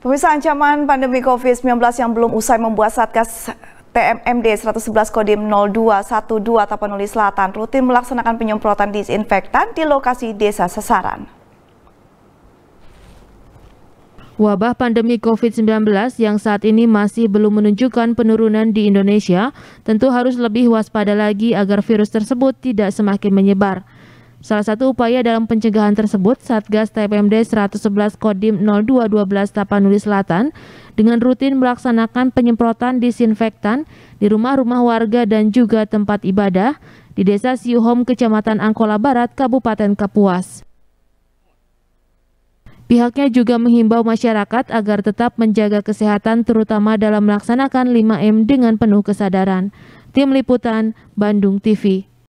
Pemirsa ancaman pandemi COVID-19 yang belum usai membuat Satgas TMMD 111 Kodim 0212 Tapanuli Selatan rutin melaksanakan penyemprotan disinfektan di lokasi desa sasaran. Wabah pandemi COVID-19 yang saat ini masih belum menunjukkan penurunan di Indonesia tentu harus lebih waspada lagi agar virus tersebut tidak semakin menyebar. Salah satu upaya dalam pencegahan tersebut, Satgas TPMD 111 Kodim 0212 Tapanuli Selatan dengan rutin melaksanakan penyemprotan disinfektan di rumah-rumah warga dan juga tempat ibadah di Desa Siuhom, Kecamatan Angkola Barat, Kabupaten Kapuas. Pihaknya juga menghimbau masyarakat agar tetap menjaga kesehatan terutama dalam melaksanakan 5M dengan penuh kesadaran. Tim Liputan, Bandung TV.